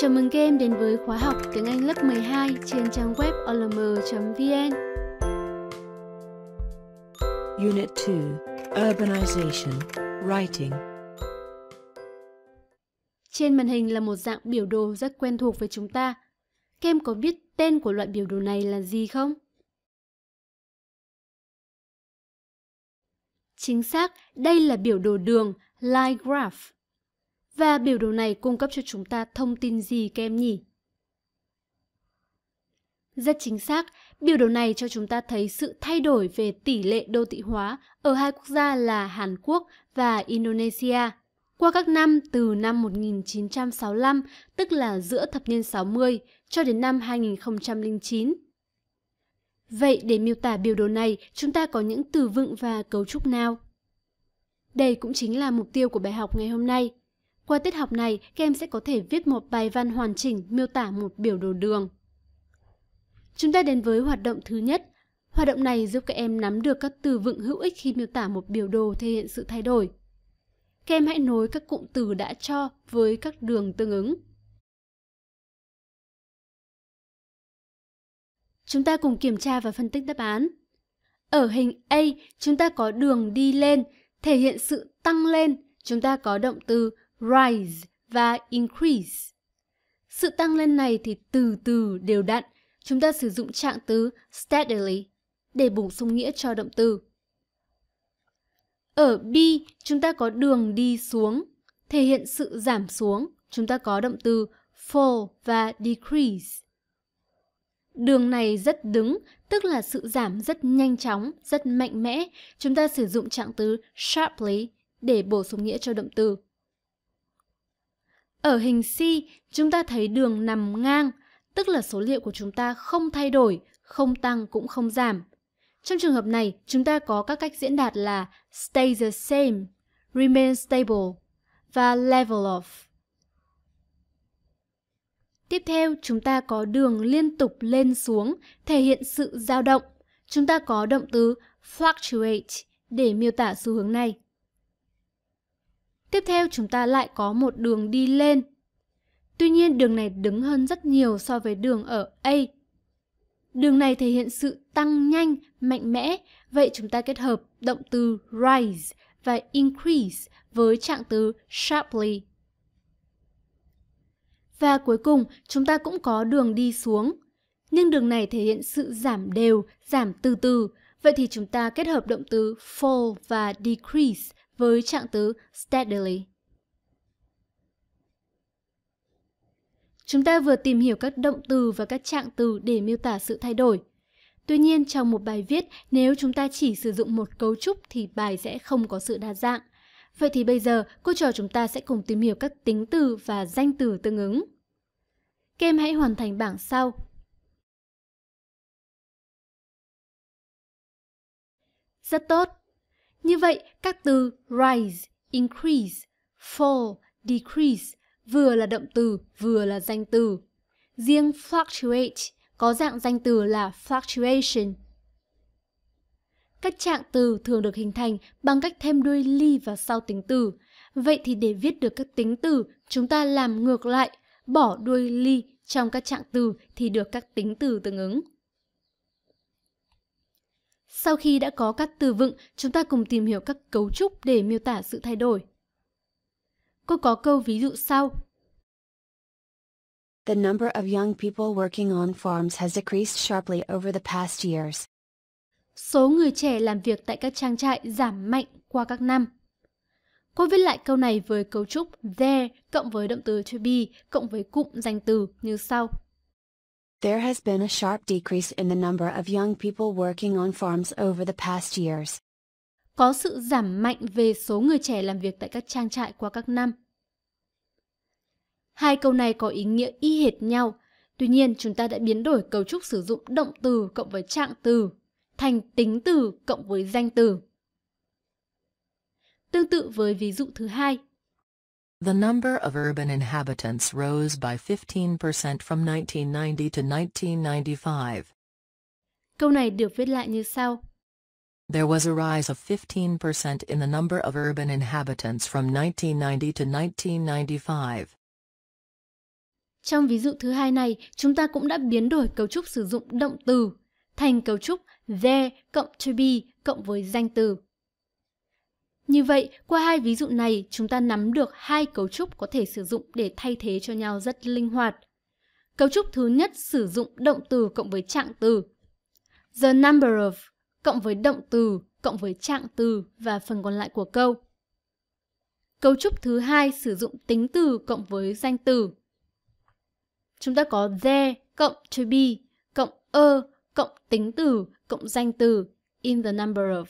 Chào mừng các em đến với khóa học tiếng Anh lớp 12 trên trang web olm.vn. Unit 2 Urbanization Writing Trên màn hình là một dạng biểu đồ rất quen thuộc với chúng ta. Các em có biết tên của loại biểu đồ này là gì không? Chính xác, đây là biểu đồ đường, line graph. Và biểu đồ này cung cấp cho chúng ta thông tin gì các em nhỉ? Rất chính xác, biểu đồ này cho chúng ta thấy sự thay đổi về tỷ lệ đô thị hóa ở hai quốc gia là Hàn Quốc và Indonesia. Qua các năm từ năm 1965, tức là giữa thập niên 60, cho đến năm 2009. Vậy để miêu tả biểu đồ này, chúng ta có những từ vựng và cấu trúc nào? Đây cũng chính là mục tiêu của bài học ngày hôm nay – qua tiết học này, các em sẽ có thể viết một bài văn hoàn chỉnh miêu tả một biểu đồ đường. Chúng ta đến với hoạt động thứ nhất. Hoạt động này giúp các em nắm được các từ vựng hữu ích khi miêu tả một biểu đồ thể hiện sự thay đổi. Các em hãy nối các cụm từ đã cho với các đường tương ứng. Chúng ta cùng kiểm tra và phân tích đáp án. Ở hình A, chúng ta có đường đi lên, thể hiện sự tăng lên. Chúng ta có động từ rise và increase. Sự tăng lên này thì từ từ đều đặn, chúng ta sử dụng trạng từ steadily để bổ sung nghĩa cho động từ. Ở B, chúng ta có đường đi xuống, thể hiện sự giảm xuống, chúng ta có động từ fall và decrease. Đường này rất đứng, tức là sự giảm rất nhanh chóng, rất mạnh mẽ. Chúng ta sử dụng trạng từ sharply để bổ sung nghĩa cho động từ. Ở hình C, chúng ta thấy đường nằm ngang, tức là số liệu của chúng ta không thay đổi, không tăng cũng không giảm. Trong trường hợp này, chúng ta có các cách diễn đạt là stay the same, remain stable và level off. Tiếp theo, chúng ta có đường liên tục lên xuống, thể hiện sự dao động. Chúng ta có động từ fluctuate để miêu tả xu hướng này. Tiếp theo chúng ta lại có một đường đi lên. Tuy nhiên đường này đứng hơn rất nhiều so với đường ở A. Đường này thể hiện sự tăng nhanh, mạnh mẽ, vậy chúng ta kết hợp động từ rise và increase với trạng từ sharply. Và cuối cùng, chúng ta cũng có đường đi xuống. Nhưng đường này thể hiện sự giảm đều, giảm từ từ. Vậy thì chúng ta kết hợp động từ fall và decrease với trạng từ steadily. Chúng ta vừa tìm hiểu các động từ và các trạng từ để miêu tả sự thay đổi. Tuy nhiên, trong một bài viết, nếu chúng ta chỉ sử dụng một cấu trúc thì bài sẽ không có sự đa dạng. Vậy thì bây giờ, cô trò chúng ta sẽ cùng tìm hiểu các tính từ và danh từ tương ứng. Các hãy hoàn thành bảng sau. Rất tốt! Như vậy, các từ rise, increase, fall, decrease vừa là động từ, vừa là danh từ. Riêng fluctuate có dạng danh từ là fluctuation. Các trạng từ thường được hình thành bằng cách thêm đuôi ly vào sau tính từ. Vậy thì để viết được các tính từ, chúng ta làm ngược lại, bỏ đuôi ly trong các trạng từ thì được các tính từ tương ứng. Sau khi đã có các từ vựng, chúng ta cùng tìm hiểu các cấu trúc để miêu tả sự thay đổi. Cô có câu ví dụ sau. The number of young people working on farms has decreased sharply over the past years. Số người trẻ làm việc tại các trang trại giảm mạnh qua các năm. Cô viết lại câu này với cấu trúc there cộng với động từ to be cộng với cụm danh từ như sau. There has been a sharp decrease in the number of young people working on farms over the past years. Có sự giảm mạnh về số người trẻ làm việc tại các trang trại qua các năm. Hai câu này có ý nghĩa y hệt nhau, tuy nhiên chúng ta đã biến đổi cấu trúc sử dụng động từ cộng với trạng từ, thành tính từ cộng với danh từ. Tương tự với ví dụ thứ hai, The number of urban inhabitants rose by 15% from 1990 to 1995. Câu này được viết lại như sau. There was a rise of 15% in the number of urban inhabitants from 1990 to 1995. Trong ví dụ thứ hai này, chúng ta cũng đã biến đổi cấu trúc sử dụng động từ thành cấu trúc there cộng to be cộng với danh từ. Như vậy, qua hai ví dụ này, chúng ta nắm được hai cấu trúc có thể sử dụng để thay thế cho nhau rất linh hoạt. Cấu trúc thứ nhất sử dụng động từ cộng với trạng từ. The number of cộng với động từ cộng với trạng từ và phần còn lại của câu. Cấu trúc thứ hai sử dụng tính từ cộng với danh từ. Chúng ta có there cộng to be cộng a er cộng tính từ cộng danh từ in the number of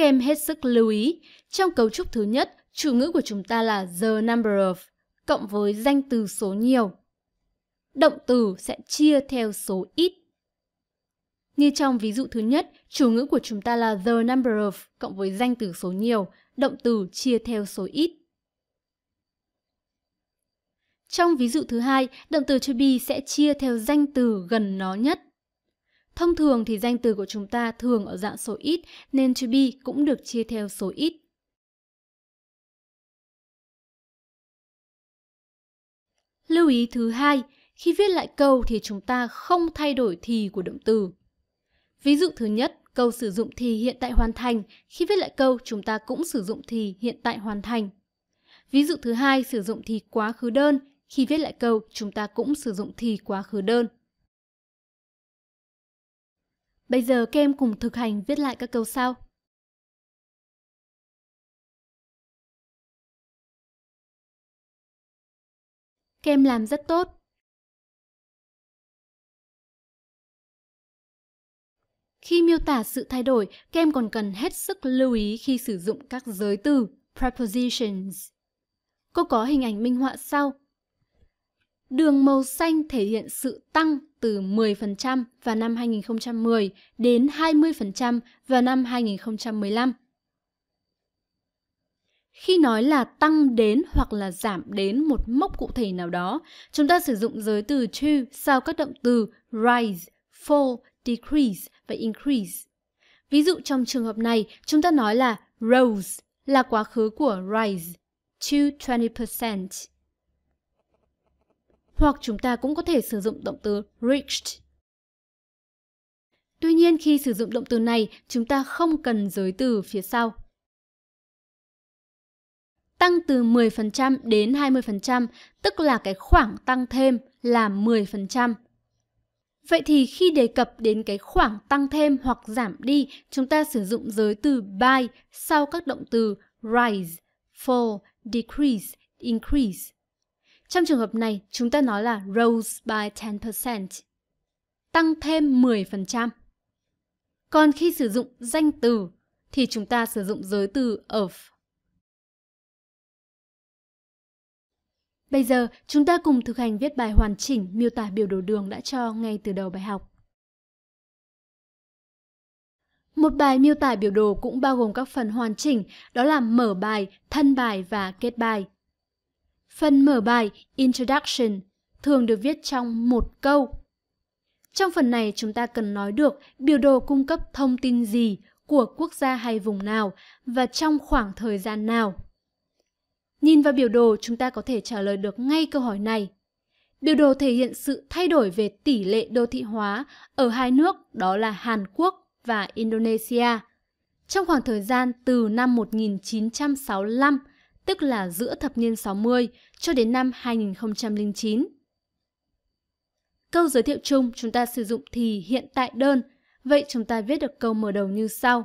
kem hết sức lưu ý. Trong cấu trúc thứ nhất, chủ ngữ của chúng ta là the number of, cộng với danh từ số nhiều. Động từ sẽ chia theo số ít. Như trong ví dụ thứ nhất, chủ ngữ của chúng ta là the number of cộng với danh từ số nhiều, động từ chia theo số ít. Trong ví dụ thứ hai, động từ to be sẽ chia theo danh từ gần nó nhất. Thông thường thì danh từ của chúng ta thường ở dạng số ít nên to be cũng được chia theo số ít. Lưu ý thứ hai, khi viết lại câu thì chúng ta không thay đổi thì của động từ. Ví dụ thứ nhất, câu sử dụng thì hiện tại hoàn thành, khi viết lại câu chúng ta cũng sử dụng thì hiện tại hoàn thành. Ví dụ thứ hai, sử dụng thì quá khứ đơn, khi viết lại câu chúng ta cũng sử dụng thì quá khứ đơn. Bây giờ các em cùng thực hành viết lại các câu sau. Các em làm rất tốt. Khi miêu tả sự thay đổi, các em còn cần hết sức lưu ý khi sử dụng các giới từ prepositions. Cô có hình ảnh minh họa sau. Đường màu xanh thể hiện sự tăng từ 10% vào năm 2010 đến 20% vào năm 2015. Khi nói là tăng đến hoặc là giảm đến một mốc cụ thể nào đó, chúng ta sử dụng giới từ to sau các động từ rise, fall, decrease và increase. Ví dụ trong trường hợp này, chúng ta nói là rose là quá khứ của rise to 20% hoặc chúng ta cũng có thể sử dụng động từ reached. Tuy nhiên khi sử dụng động từ này, chúng ta không cần giới từ phía sau. Tăng từ 10% đến 20%, tức là cái khoảng tăng thêm là 10%. Vậy thì khi đề cập đến cái khoảng tăng thêm hoặc giảm đi, chúng ta sử dụng giới từ by sau các động từ rise, fall, decrease, increase. Trong trường hợp này, chúng ta nói là rose by 10%, tăng thêm 10%. Còn khi sử dụng danh từ thì chúng ta sử dụng giới từ of. Bây giờ, chúng ta cùng thực hành viết bài hoàn chỉnh miêu tả biểu đồ đường đã cho ngay từ đầu bài học. Một bài miêu tả biểu đồ cũng bao gồm các phần hoàn chỉnh, đó là mở bài, thân bài và kết bài. Phần mở bài Introduction thường được viết trong một câu. Trong phần này chúng ta cần nói được biểu đồ cung cấp thông tin gì của quốc gia hay vùng nào và trong khoảng thời gian nào. Nhìn vào biểu đồ chúng ta có thể trả lời được ngay câu hỏi này. Biểu đồ thể hiện sự thay đổi về tỷ lệ đô thị hóa ở hai nước đó là Hàn Quốc và Indonesia. Trong khoảng thời gian từ năm 1965 tức là giữa thập niên 60 cho đến năm 2009. Câu giới thiệu chung chúng ta sử dụng thì hiện tại đơn, vậy chúng ta viết được câu mở đầu như sau.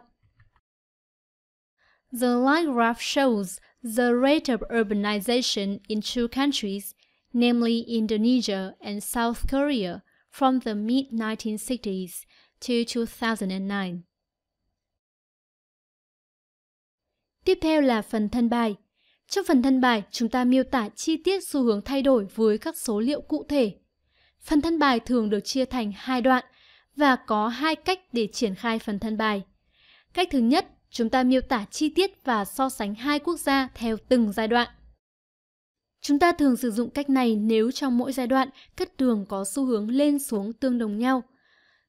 The line graph shows the rate of urbanization in two countries, namely Indonesia and South Korea, from the mid-1960s to 2009. Tiếp theo là phần thân bài. Trong phần thân bài, chúng ta miêu tả chi tiết xu hướng thay đổi với các số liệu cụ thể. Phần thân bài thường được chia thành hai đoạn và có hai cách để triển khai phần thân bài. Cách thứ nhất, chúng ta miêu tả chi tiết và so sánh hai quốc gia theo từng giai đoạn. Chúng ta thường sử dụng cách này nếu trong mỗi giai đoạn, các đường có xu hướng lên xuống tương đồng nhau –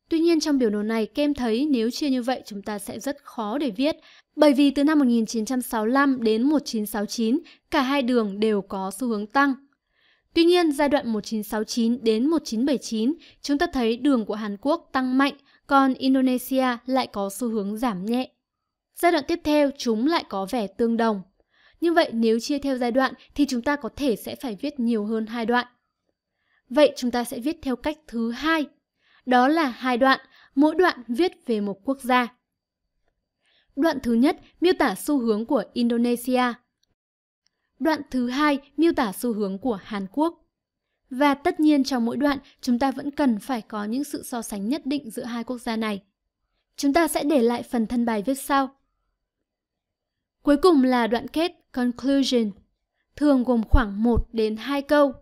Tuy nhiên trong biểu đồ này, kem thấy nếu chia như vậy chúng ta sẽ rất khó để viết, bởi vì từ năm 1965 đến 1969, cả hai đường đều có xu hướng tăng. Tuy nhiên, giai đoạn 1969 đến 1979, chúng ta thấy đường của Hàn Quốc tăng mạnh, còn Indonesia lại có xu hướng giảm nhẹ. Giai đoạn tiếp theo, chúng lại có vẻ tương đồng. Như vậy, nếu chia theo giai đoạn thì chúng ta có thể sẽ phải viết nhiều hơn hai đoạn. Vậy chúng ta sẽ viết theo cách thứ hai đó là hai đoạn, mỗi đoạn viết về một quốc gia. Đoạn thứ nhất miêu tả xu hướng của Indonesia. Đoạn thứ hai miêu tả xu hướng của Hàn Quốc. Và tất nhiên trong mỗi đoạn, chúng ta vẫn cần phải có những sự so sánh nhất định giữa hai quốc gia này. Chúng ta sẽ để lại phần thân bài viết sau. Cuối cùng là đoạn kết conclusion, thường gồm khoảng 1 đến 2 câu.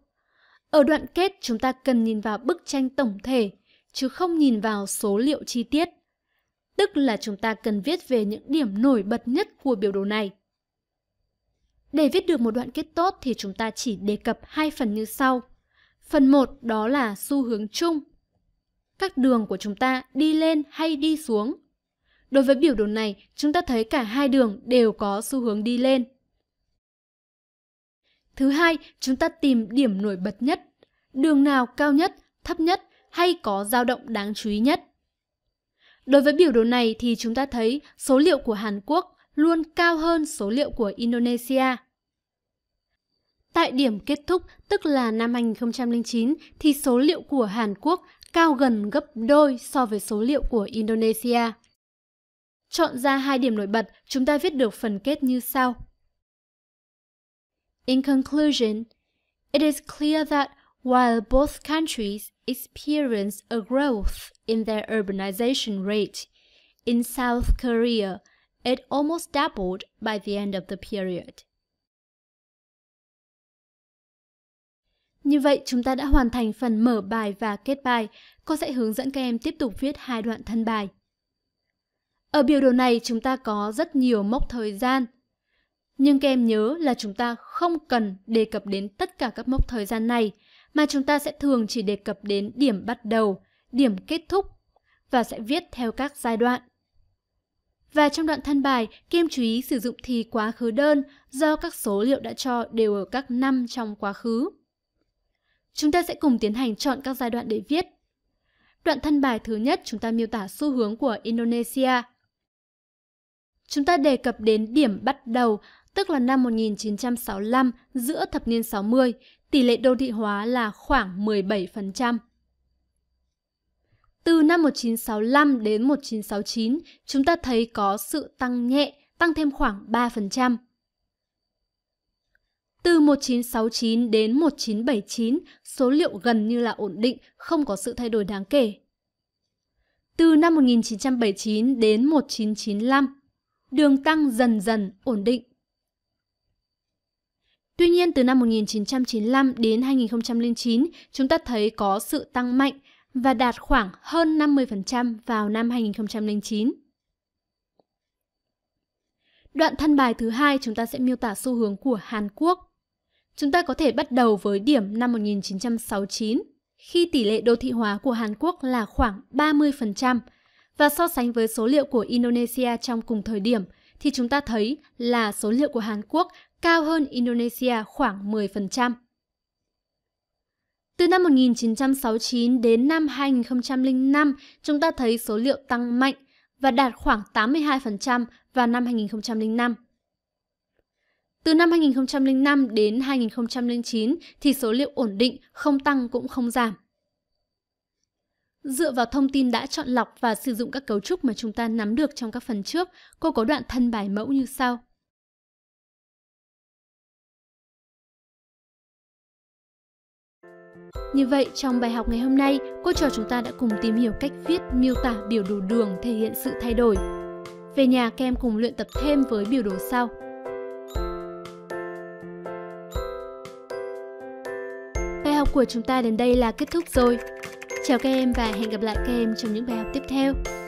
Ở đoạn kết chúng ta cần nhìn vào bức tranh tổng thể chứ không nhìn vào số liệu chi tiết. Tức là chúng ta cần viết về những điểm nổi bật nhất của biểu đồ này. Để viết được một đoạn kết tốt thì chúng ta chỉ đề cập hai phần như sau. Phần 1 đó là xu hướng chung. Các đường của chúng ta đi lên hay đi xuống. Đối với biểu đồ này, chúng ta thấy cả hai đường đều có xu hướng đi lên. Thứ hai, chúng ta tìm điểm nổi bật nhất. Đường nào cao nhất, thấp nhất hay có dao động đáng chú ý nhất. Đối với biểu đồ này thì chúng ta thấy số liệu của Hàn Quốc luôn cao hơn số liệu của Indonesia. Tại điểm kết thúc, tức là năm 2009, thì số liệu của Hàn Quốc cao gần gấp đôi so với số liệu của Indonesia. Chọn ra hai điểm nổi bật, chúng ta viết được phần kết như sau. In conclusion, it is clear that while both countries experienced a growth in their urbanization rate. In South Korea, it almost doubled by the end of the period. Như vậy chúng ta đã hoàn thành phần mở bài và kết bài. Cô sẽ hướng dẫn các em tiếp tục viết hai đoạn thân bài. Ở biểu đồ này chúng ta có rất nhiều mốc thời gian. Nhưng các em nhớ là chúng ta không cần đề cập đến tất cả các mốc thời gian này mà chúng ta sẽ thường chỉ đề cập đến điểm bắt đầu, điểm kết thúc và sẽ viết theo các giai đoạn. Và trong đoạn thân bài, Kim chú ý sử dụng thì quá khứ đơn do các số liệu đã cho đều ở các năm trong quá khứ. Chúng ta sẽ cùng tiến hành chọn các giai đoạn để viết. Đoạn thân bài thứ nhất chúng ta miêu tả xu hướng của Indonesia. Chúng ta đề cập đến điểm bắt đầu, tức là năm 1965, giữa thập niên 60, tỷ lệ đô thị hóa là khoảng 17%. Từ năm 1965 đến 1969, chúng ta thấy có sự tăng nhẹ, tăng thêm khoảng 3%. Từ 1969 đến 1979, số liệu gần như là ổn định, không có sự thay đổi đáng kể. Từ năm 1979 đến 1995, đường tăng dần dần ổn định. Tuy nhiên, từ năm 1995 đến 2009, chúng ta thấy có sự tăng mạnh và đạt khoảng hơn 50% vào năm 2009. Đoạn thân bài thứ hai chúng ta sẽ miêu tả xu hướng của Hàn Quốc. Chúng ta có thể bắt đầu với điểm năm 1969, khi tỷ lệ đô thị hóa của Hàn Quốc là khoảng 30% và so sánh với số liệu của Indonesia trong cùng thời điểm thì chúng ta thấy là số liệu của Hàn Quốc cao hơn Indonesia khoảng 10%. Từ năm 1969 đến năm 2005, chúng ta thấy số liệu tăng mạnh và đạt khoảng 82% vào năm 2005. Từ năm 2005 đến 2009 thì số liệu ổn định, không tăng cũng không giảm. Dựa vào thông tin đã chọn lọc và sử dụng các cấu trúc mà chúng ta nắm được trong các phần trước, cô có đoạn thân bài mẫu như sau. Như vậy, trong bài học ngày hôm nay, cô trò chúng ta đã cùng tìm hiểu cách viết miêu tả biểu đồ đường thể hiện sự thay đổi. Về nhà, các em cùng luyện tập thêm với biểu đồ sau. Bài học của chúng ta đến đây là kết thúc rồi. Chào các em và hẹn gặp lại các em trong những bài học tiếp theo.